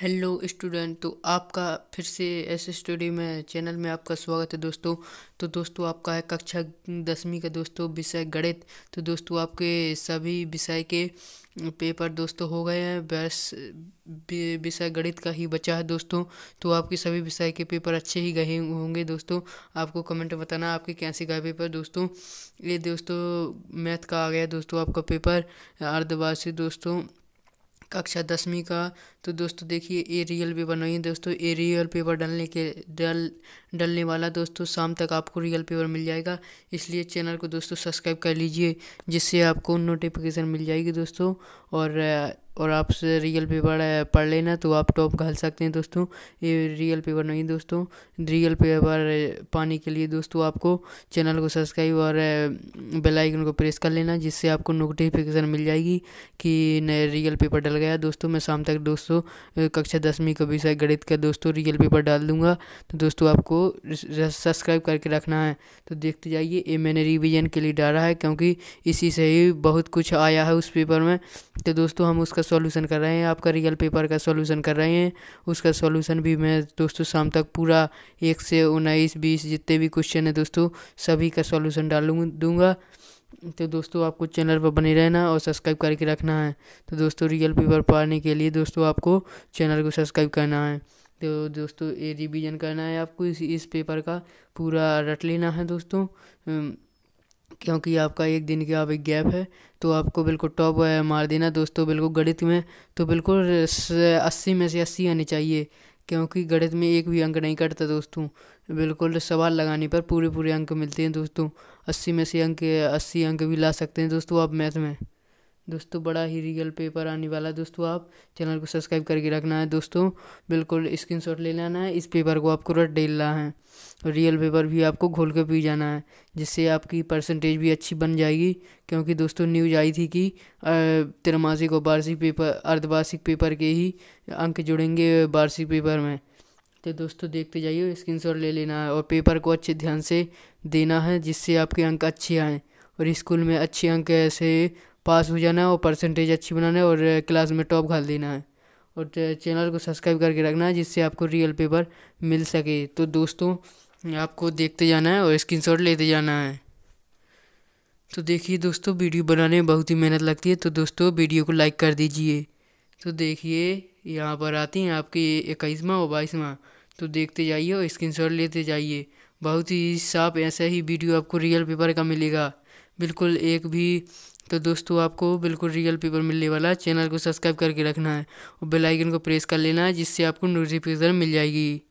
hello student तो आपका फिर से एस स्टडी में चैनल में आपका स्वागत है दोस्तों तो दोस्तों आपका है कक्षा दसवीं का दोस्तों विषय गणित तो दोस्तों आपके सभी विषय के पेपर दोस्तों हो गए हैं बस विषय गणित का ही बचा है दोस्तों तो आपके सभी विषय के पेपर अच्छे ही गए होंगे दोस्तों आपको कमेंट बताना आपके कैसे गए पेपर दोस्तों ये दोस्तों मैथ का आ गया दोस्तों आपका पेपर अर्धवार्षिक दोस्तों कक्षा दसवीं का तो दोस्तों देखिए ए रियल पेपर नहीं है दोस्तों ए रियल पेपर डालने के डल डलने वाला दोस्तों शाम तक आपको रियल पेपर मिल जाएगा इसलिए चैनल को दोस्तों सब्सक्राइब कर लीजिए जिससे आपको नोटिफिकेशन मिल जाएगी दोस्तों और और आप से रियल पेपर पढ़ लेना तो आप टॉप घाल सकते हैं दोस्तों ये रियल पेपर नहीं दोस्तों रियल पेपर पाने के लिए दोस्तों आपको चैनल को सब्सक्राइब और बेल आइकन को प्रेस कर लेना जिससे आपको नोटिफिकेशन मिल जाएगी कि नया रियल पेपर डल गया दोस्तों मैं शाम तक दोस्तों कक्षा दसवीं का विषय गणित का दोस्तों रियल पेपर डाल दूँगा तो दोस्तों आपको सब्सक्राइब करके रखना है तो देखते जाइए ये मैंने रिविज़न के लिए डाला है क्योंकि इसी से ही बहुत कुछ आया है उस पेपर में तो दोस्तों हम उसका सॉल्यूशन कर रहे हैं आपका रियल पेपर का सॉल्यूशन कर रहे हैं उसका सॉल्यूशन भी मैं दोस्तों शाम तक पूरा एक से उन्नीस बीस जितने भी क्वेश्चन है दोस्तों सभी का सॉल्यूशन डालूँ दूंगा तो दोस्तों आपको चैनल पर बने रहना और सब्सक्राइब करके रखना है तो दोस्तों रियल पेपर पढ़ने के लिए दोस्तों आपको चैनल को सब्सक्राइब करना है तो दोस्तों ये रिविजन करना है आपको इस इस पेपर का पूरा रट लेना है दोस्तों क्योंकि आपका एक दिन का एक गैप है तो आपको बिल्कुल टॉप मार देना दोस्तों बिल्कुल गणित में तो बिल्कुल अस्सी में से अस्सी आनी चाहिए क्योंकि गणित में एक भी अंक नहीं कटता दोस्तों बिल्कुल सवाल लगाने पर पूरे पूरे अंक मिलते हैं दोस्तों अस्सी में से अंक अस्सी अंक भी ला सकते हैं दोस्तों आप मैथ में दोस्तों बड़ा ही रियल पेपर आने वाला है दोस्तों आप चैनल को सब्सक्राइब करके रखना है दोस्तों बिल्कुल शॉट ले लेना है इस पेपर को आपको रट डेलना है और रियल पेपर भी आपको घोल के पी जाना है जिससे आपकी परसेंटेज भी अच्छी बन जाएगी क्योंकि दोस्तों न्यूज आई थी कि त्रमासिक और वार्षिक पेपर अर्धवार्षिक पेपर के ही अंक जुड़ेंगे वार्षिक पेपर में तो दोस्तों देखते जाइए शॉट ले लेना है और पेपर को अच्छे ध्यान से देना है जिससे आपके अंक अच्छे आएँ और स्कूल में अच्छे अंक ऐसे पास हो जाना है और परसेंटेज अच्छी बनाना है और क्लास में टॉप घाल देना है और चैनल को सब्सक्राइब करके रखना है जिससे आपको रियल पेपर मिल सके तो दोस्तों आपको देखते जाना है और स्क्रीनशॉट लेते जाना है तो देखिए दोस्तों वीडियो बनाने में बहुत ही मेहनत लगती है तो दोस्तों वीडियो को लाइक कर दीजिए तो देखिए यहाँ पर आती हैं आपकी इक्कीसवा और बाईसवा तो देखते जाइए और स्क्रीन लेते जाइए बहुत ही साफ ऐसा ही वीडियो आपको रियल पेपर का मिलेगा बिल्कुल एक भी तो दोस्तों आपको बिल्कुल रियल पेपर मिलने वाला चैनल को सब्सक्राइब करके रखना है और बेल आइकन को प्रेस कर लेना है जिससे आपको नोटिफिकेशन मिल जाएगी